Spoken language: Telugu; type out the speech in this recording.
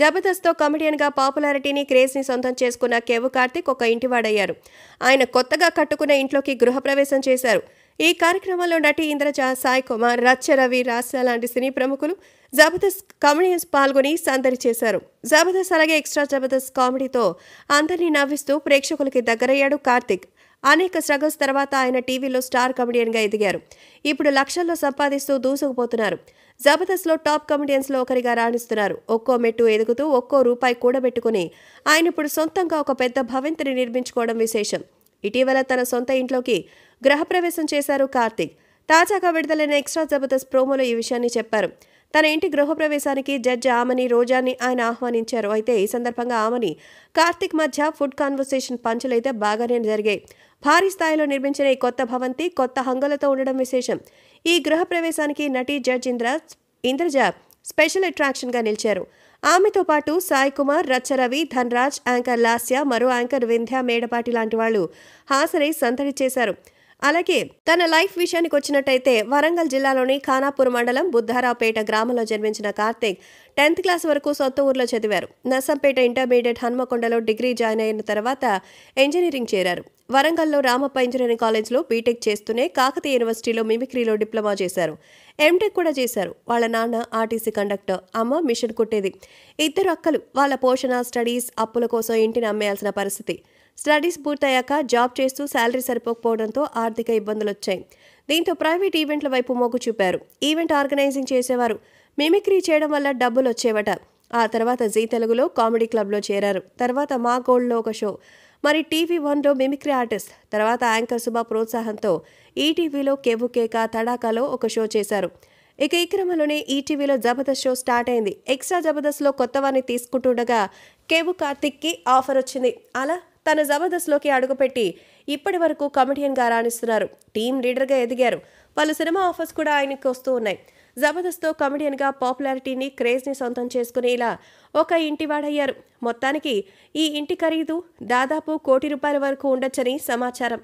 జబర్దస్త్తో కమెడియన్గా పాపులారిటీని క్రేజ్ని సొంతం చేసుకున్న కేవు కార్తిక్ ఒక ఇంటివాడయ్యారు ఆయన కొత్తగా కట్టుకున్న ఇంట్లోకి గృహప్రవేశం చేశారు ఈ కార్యక్రమంలో నటి ఇంద్రజ సాయి కుమార్ రచ్చ రవి రాస లాంటి సినీ ప్రముఖులు జబర్దస్త్ కమెడియన్స్ పాల్గొని సందడి చేశారు జబర్దస్త్ అలాగే ఎక్స్ట్రా జబర్దస్త్ కామెడీతో అందరినీ నవ్విస్తూ ప్రేక్షకులకి దగ్గరయ్యాడు కార్తిక్ అనేక స్ట్రగుల్స్ తర్వాత ఆయన టీవీలో స్టార్ కమెడియన్గా ఎదిగారు ఇప్పుడు లక్షల్లో సంపాదిస్తూ దూసుకుపోతున్నారు జబర్దస్త్లో టాప్ కమెడియన్స్లో ఒకరిగా రాణిస్తున్నారు ఒక్కో మెట్టు ఎదుగుతూ ఒక్కో రూపాయి కూడబెట్టుకుని ఆయన ఇప్పుడు సొంతంగా ఒక పెద్ద భవంతిని నిర్మించుకోవడం విశేషం ఇటీవల తన సొంత ఇంట్లోకి గృహప్రవేశం చేశారు కార్తిక్ తాజాగా విడుదలైన ఎక్స్ట్రా జబర్దస్త్ ప్రోమోలో ఈ విషయాన్ని చెప్పారు తన ఇంటి గృహప్రవేశానికి జడ్జి ఆమని రోజాని ఆయన ఆహ్వానించారు అయితే ఈ సందర్భంగా ఆమెని కార్తిక్ మధ్య ఫుడ్ కాన్వర్సేషన్ పంచులైతే బాగానే జరిగాయి భారీ స్థాయిలో నిర్మించిన ఈ కొత్త భవంతి కొత్త హంగులతో ఉండడం విశేషం ఈ గృహప్రవేశానికి నటి జడ్జ్ ఇంద్ర ఇంద్రజ స్పెషల్ అట్రాక్షన్గా నిలిచారు ఆమెతో పాటు సాయి కుమార్ రచ్చరవి ధన్రాజ్ యాంకర్ లాస్య మరో యాంకర్ వింధ్య మేడపాటి లాంటి వాళ్ళు హాజరై సంతడి చేశారు అలాగే తన లైఫ్ విషయానికి వచ్చినట్టయితే వరంగల్ జిల్లాలోని ఖానాపూర్ మండలం బుద్ధారావుపేట గ్రామంలో జన్మించిన కార్తీక్ టెన్త్ క్లాస్ వరకు సొంత ఊర్లో చదివారు నర్సంపేట ఇంటర్మీడియట్ హనుమకొండలో డిగ్రీ జాయిన్ అయిన తర్వాత ఇంజనీరింగ్ చేరారు వరంగల్లో రామప్ప ఇంజనీరింగ్ కాలేజ్లో బీటెక్ చేస్తూనే కాకతీయ యూనివర్సిటీలో మిమిక్రీలో డిప్లొమా చేశారు ఎంటెక్ కూడా చేశారు వాళ్ళ నాన్న ఆర్టీసీ కండక్టర్ అమ్మ మిషన్ కుట్టేది ఇద్దరు అక్కలు వాళ్ళ పోషణ స్టడీస్ అప్పుల కోసం ఇంటిని అమ్మేయాల్సిన పరిస్థితి స్టడీస్ పూర్తయ్యాక జాబ్ చేస్తూ శాలరీ సరిపోకపోవడంతో ఆర్థిక ఇబ్బందులు వచ్చాయి దీంతో ప్రైవేట్ ఈవెంట్ల వైపు మొగ్గు చూపారు ఈవెంట్ ఆర్గనైజింగ్ చేసేవారు మిమిక్రీ చేయడం వల్ల డబ్బులు వచ్చేవట ఆ తర్వాత జీ తెలుగులో కామెడీ క్లబ్లో చేరారు తర్వాత మా గోల్డ్లో ఒక షో మరి టీవీ వన్లో మిమిక్రీ ఆర్టిస్ట్ తర్వాత యాంకర్ శుభ ప్రోత్సాహంతో ఈటీవీలో కేక తడాకాలో ఒక షో చేశారు ఇక ఈ క్రమంలోనే ఈటీవీలో జబర్దస్త్ షో స్టార్ట్ అయింది ఎక్స్ట్రా జబర్దస్త్లో కొత్త వారిని తీసుకుంటుండగా కేవు కార్తిక్కి ఆఫర్ వచ్చింది అలా తన జబర్దస్త్లోకి అడుగుపెట్టి ఇప్పటి వరకు కమెడియన్గా రాణిస్తున్నారు టీం లీడర్గా ఎదిగారు పలు సినిమా ఆఫర్స్ కూడా ఆయనకు వస్తూ ఉన్నాయి జబర్దస్త్ కామెడియన్గా పాపులారిటీని క్రేజ్ని సొంతం చేసుకుని ఇలా ఒక ఇంటివాడయ్యారు మొత్తానికి ఈ ఇంటి ఖరీదు దాదాపు కోటి రూపాయల వరకు ఉండొచ్చని సమాచారం